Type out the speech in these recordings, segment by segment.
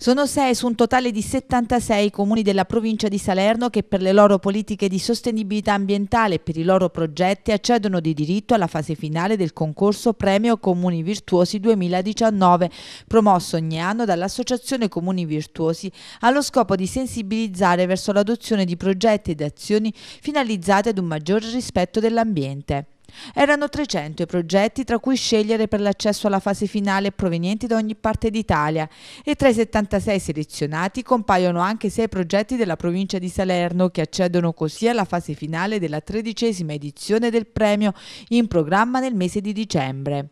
Sono sei su un totale di 76 comuni della provincia di Salerno che per le loro politiche di sostenibilità ambientale e per i loro progetti accedono di diritto alla fase finale del concorso Premio Comuni Virtuosi 2019, promosso ogni anno dall'Associazione Comuni Virtuosi allo scopo di sensibilizzare verso l'adozione di progetti ed azioni finalizzate ad un maggior rispetto dell'ambiente. Erano 300 i progetti tra cui scegliere per l'accesso alla fase finale provenienti da ogni parte d'Italia e tra i 76 selezionati compaiono anche 6 progetti della provincia di Salerno che accedono così alla fase finale della tredicesima edizione del premio in programma nel mese di dicembre.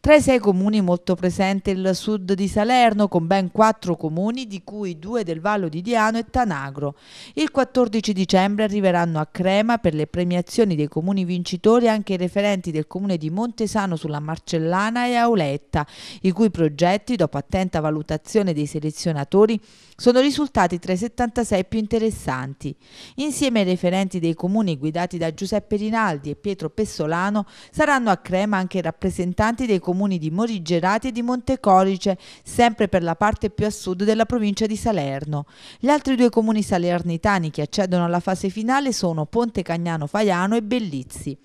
Tra i sei comuni molto presente il sud di Salerno, con ben quattro comuni, di cui due del Vallo di Diano e Tanagro. Il 14 dicembre arriveranno a Crema per le premiazioni dei comuni vincitori anche i referenti del comune di Montesano sulla Marcellana e Auletta, i cui progetti, dopo attenta valutazione dei selezionatori, sono risultati tra i 76 più interessanti. Insieme ai referenti dei comuni guidati da Giuseppe Rinaldi e Pietro Pessolano saranno a Crema anche i rappresentanti abitanti dei comuni di Morigerati e di Montecorice, sempre per la parte più a sud della provincia di Salerno. Gli altri due comuni salernitani che accedono alla fase finale sono Ponte Cagnano Faiano e Bellizzi.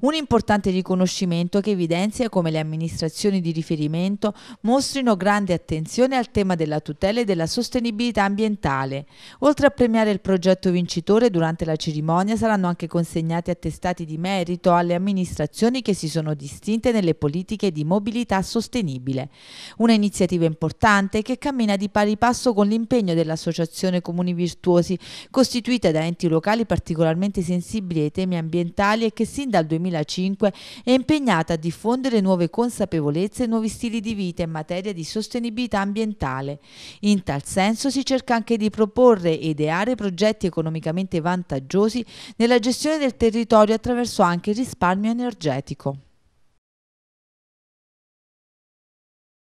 Un importante riconoscimento che evidenzia come le amministrazioni di riferimento mostrino grande attenzione al tema della tutela e della sostenibilità ambientale. Oltre a premiare il progetto vincitore, durante la cerimonia saranno anche consegnati attestati di merito alle amministrazioni che si sono distinte nelle politiche politiche di mobilità sostenibile. Una iniziativa importante che cammina di pari passo con l'impegno dell'Associazione Comuni Virtuosi, costituita da enti locali particolarmente sensibili ai temi ambientali e che sin dal 2005 è impegnata a diffondere nuove consapevolezze e nuovi stili di vita in materia di sostenibilità ambientale. In tal senso si cerca anche di proporre e ideare progetti economicamente vantaggiosi nella gestione del territorio attraverso anche il risparmio energetico.